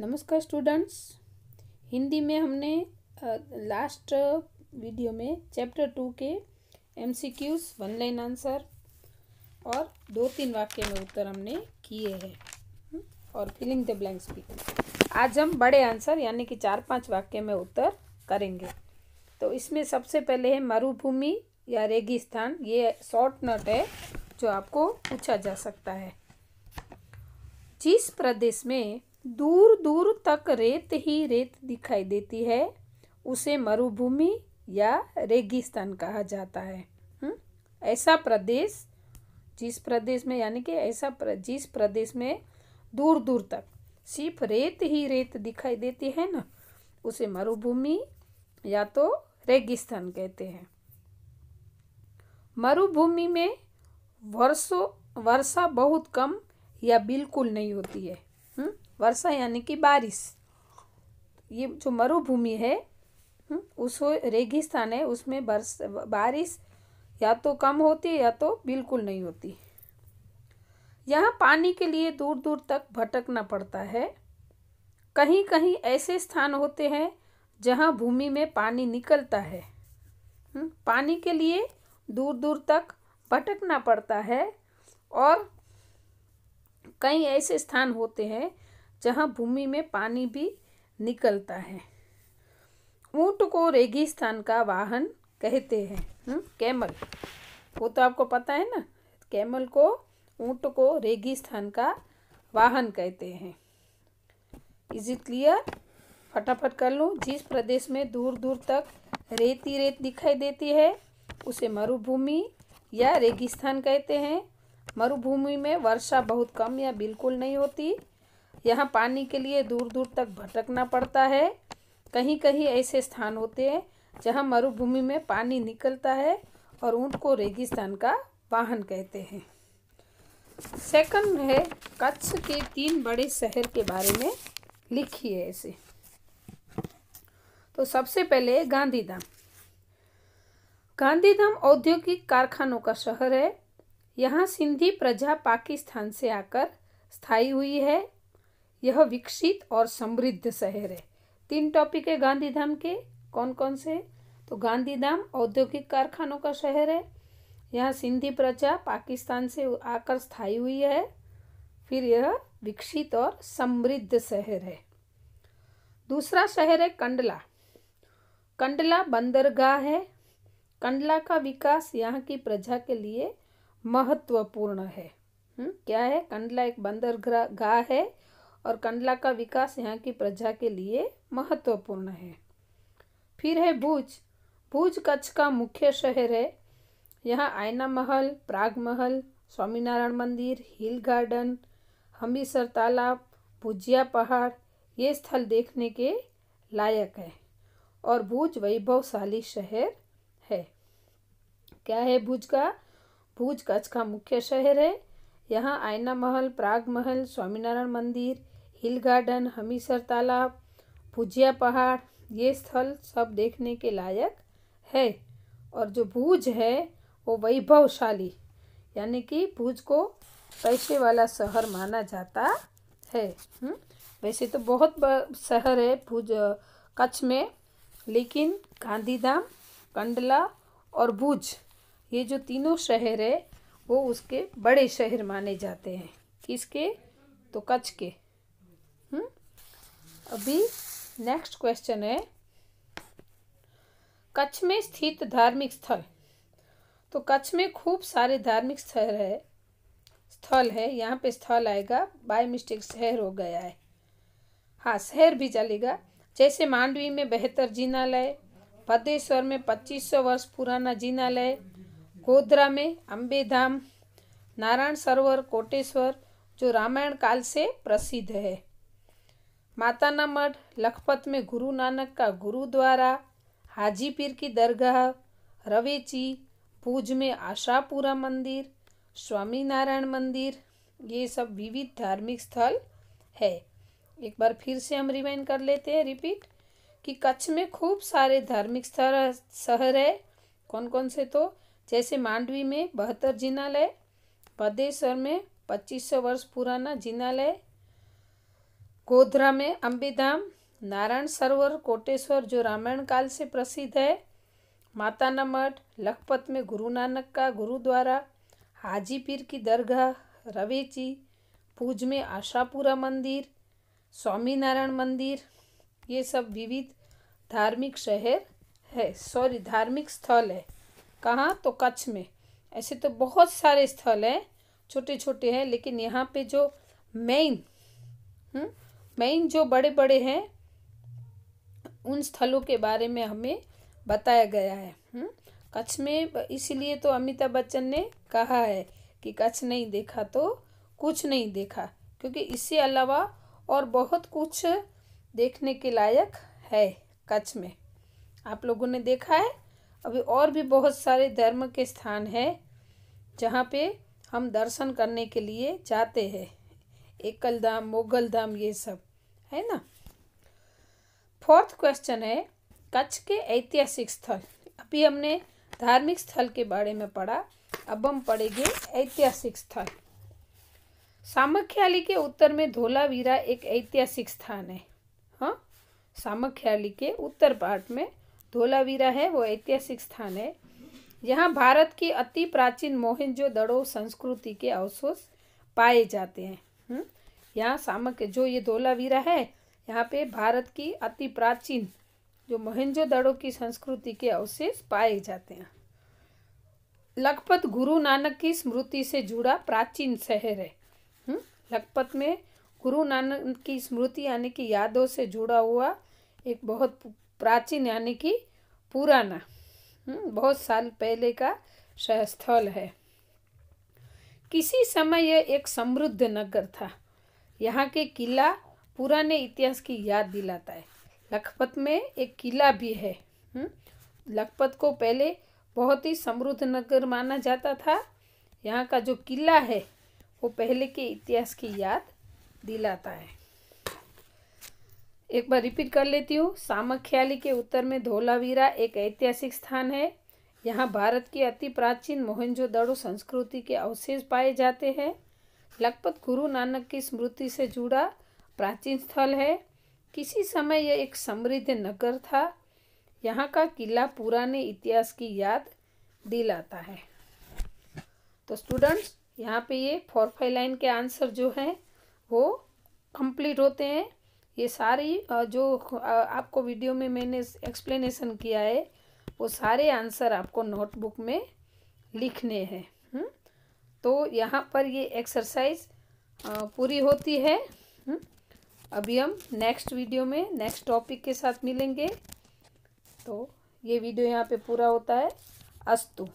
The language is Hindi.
नमस्कार स्टूडेंट्स हिंदी में हमने लास्ट वीडियो में चैप्टर टू के एमसीक्यूज वन लाइन आंसर और दो तीन वाक्य में उत्तर हमने किए हैं हम्म, और फिलिंग द ब्लैंक्स भी आज हम बड़े आंसर यानी कि चार पांच वाक्य में उत्तर करेंगे तो इसमें सबसे पहले है मरुभूमि या रेगिस्तान ये शॉर्ट नट है जो आपको पूछा जा सकता है जिस प्रदेश में दूर दूर तक रेत ही रेत दिखाई देती है उसे मरुभूमि या रेगिस्तान कहा जाता है हम्म? ऐसा प्रदेश जिस प्रदेश में यानी कि ऐसा प्र, जिस प्रदेश में दूर दूर तक सिर्फ रेत ही रेत दिखाई देती है ना उसे मरुभूमि या तो रेगिस्तान कहते हैं मरुभूमि में वर्षों वर्षा बहुत कम या बिल्कुल नहीं होती है हुँ? हम्म? वर्षा यानी कि बारिश ये जो मरुभूमि है हम्म, उस रेगिस्तान है उसमें बारिश या तो कम होती है या तो बिल्कुल नहीं होती यहाँ पानी के लिए दूर दूर तक भटकना पड़ता है कहीं कहीं ऐसे स्थान होते हैं जहाँ भूमि में पानी निकलता है हम्म, पानी के लिए दूर दूर तक भटकना पड़ता है और कई ऐसे स्थान होते हैं जहाँ भूमि में पानी भी निकलता है ऊँट को रेगिस्तान का वाहन कहते हैं हम्म, कैमल वो तो आपको पता है ना कैमल को ऊँट को रेगिस्तान का वाहन कहते हैं इज इट क्लियर फटाफट कर लूँ जिस प्रदेश में दूर दूर तक रेती रेत दिखाई देती है उसे मरुभूमि या रेगिस्तान कहते हैं मरुभूमि में वर्षा बहुत कम या बिल्कुल नहीं होती यहाँ पानी के लिए दूर दूर तक भटकना पड़ता है कहीं कहीं ऐसे स्थान होते हैं जहाँ मरुभूमि में पानी निकलता है और ऊँट को रेगिस्तान का वाहन कहते हैं सेकंड है कच्छ के तीन बड़े शहर के बारे में लिखिए ऐसे तो सबसे पहले गांधीधाम गांधीधाम औद्योगिक कारखानों का शहर है यहाँ सिंधी प्रजा पाकिस्तान से आकर स्थायी हुई है यह विकसित और समृद्ध शहर है तीन टॉपिक है गांधीधाम के कौन कौन से तो गांधीधाम औद्योगिक कारखानों का शहर है यहाँ सिंधी प्रजा पाकिस्तान से आकर स्थायी हुई है फिर यह विकसित और समृद्ध शहर है दूसरा शहर है कंडला कंडला बंदरगाह है कंडला का विकास यहाँ की प्रजा के लिए महत्वपूर्ण है हुँ? हम्म, क्या है कंडला एक बंदरगाह है और कंडला का विकास यहाँ की प्रजा के लिए महत्वपूर्ण है फिर है भुज भुज कच्छ का मुख्य शहर है यहाँ आयना महल प्राग महल स्वामीनारायण मंदिर हिल गार्डन हमीसर तालाब भुजिया पहाड़ ये स्थल देखने के लायक है और भुज वैभवशाली शहर है क्या है भुज का भुज कच्छ का मुख्य शहर है यहाँ आयना महल प्राग महल स्वामीनारायण मंदिर हिल गार्डन हमीसर तालाब भुजिया पहाड़ ये स्थल सब देखने के लायक है और जो भूज है वो वैभवशाली यानी कि भुज को पैसे वाला शहर माना जाता है हुँ? हम्म, वैसे तो बहुत शहर है भुज कच्छ में लेकिन गांधीधाम कंडला और भुज ये जो तीनों शहर है वो उसके बड़े शहर माने जाते हैं किसके तो कच्छ के अभी नेक्स्ट क्वेश्चन है कच्छ में स्थित धार्मिक स्थल तो कच्छ में खूब सारे धार्मिक स्थल है स्थल है यहाँ पे स्थल आएगा बाय मिस्टेक शहर हो गया है हाँ शहर भी चलेगा जैसे मांडवी में बेहतर जीनालय भद्रेश्वर में 2500 वर्ष पुराना जीनालय गोधरा में अम्बे धाम नारायण सरोवर कोटेश्वर जो रामायण काल से प्रसिद्ध है माताना मठ लखपत में गुरु नानक का गुरुद्वारा हाजीपीर की दरगाह रवेची भुज में आशापुरा मंदिर स्वामीनारायण मंदिर ये सब विविध धार्मिक स्थल है एक बार फिर से हम रिमाइंड कर लेते हैं रिपीट कि कच्छ में खूब सारे धार्मिक स्थल शहर है कौन कौन से तो जैसे मांडवी में बहत्तर जिनालय बदेश्वर में पच्चीस सौ वर्ष पुराना जिनालय गोधरा में अम्बिधाम नारायण सरोवर कोटेश्वर जो रामायण काल से प्रसिद्ध है माताना मठ लखपत में गुरु नानक का गुरुद्वारा हाजी पीर की दरगाह रवेची पूज में आशापुरा मंदिर स्वामीनारायण मंदिर ये सब विविध धार्मिक शहर है सॉरी धार्मिक स्थल है कहाँ तो कच्छ में ऐसे तो बहुत सारे स्थल हैं छोटे छोटे हैं लेकिन यहाँ पे जो मेन हम्म, मेन जो बड़े बड़े हैं उन स्थलों के बारे में हमें बताया गया है कच्छ में इसलिए तो अमिताभ बच्चन ने कहा है कि कच्छ नहीं देखा तो कुछ नहीं देखा क्योंकि इसके अलावा और बहुत कुछ देखने के लायक है कच्छ में आप लोगों ने देखा है अभी और भी बहुत सारे धर्म के स्थान हैं जहाँ पे हम दर्शन करने के लिए जाते हैं एकल धाम मोगल धाम ये सब है ना फोर्थ क्वेश्चन है कच्छ के ऐतिहासिक स्थल अभी हमने धार्मिक स्थल के बारे में पढ़ा अब हम पढ़ेंगे ऐतिहासिक स्थल सामख्याली के उत्तर में धोलावीरा एक ऐतिहासिक स्थान है हाँ सामख्याली के उत्तर पार्ट में धोलावीरा है वो ऐतिहासिक स्थान है यहाँ भारत की अति प्राचीन दड़ो संस्कृति के अवशोष पाए जाते हैं हुँ? हम्म? यहाँ सामक जो ये धोलावीरा है यहाँ पे भारत की अति प्राचीन जो दड़ो की संस्कृति के अवशेष पाए जाते हैं लखपत गुरु नानक की स्मृति से जुड़ा प्राचीन शहर है हम्म, लखपत में गुरु नानक की स्मृति यानी कि यादों से जुड़ा हुआ एक बहुत प्राचीन यानी कि पुराना हम्म, बहुत साल पहले का स्थल है किसी समय यह एक समृद्ध नगर था यहाँ के किला पुराने इतिहास की याद दिलाता है लखपत में एक किला भी है हम्म? लखपत को पहले बहुत ही समृद्ध नगर माना जाता था यहाँ का जो किला है वो पहले के इतिहास की याद दिलाता है एक बार रिपीट कर लेती हूँ सामख्याली के उत्तर में धोलावीरा एक ऐतिहासिक स्थान है यहाँ भारत की अति प्राचीन मोहनजोदड़ो संस्कृति के अवशेष पाए जाते हैं लखपत गुरु नानक की स्मृति से जुड़ा प्राचीन स्थल है किसी समय यह एक समृद्ध नगर था यहाँ का किला पुराने इतिहास की याद दिलाता है तो स्टूडेंट्स यहाँ पे ये फोर फाइव लाइन के आंसर जो हैं वो कंप्लीट होते हैं ये सारी जो आपको वीडियो में मैंने एक्सप्लेनेशन किया है वो सारे आंसर आपको नोटबुक में लिखने हैं तो यहाँ पर ये एक्सरसाइज पूरी होती है हम्म। अभी हम नेक्स्ट वीडियो में नेक्स्ट टॉपिक के साथ मिलेंगे तो ये वीडियो यहाँ पे पूरा होता है अस्तु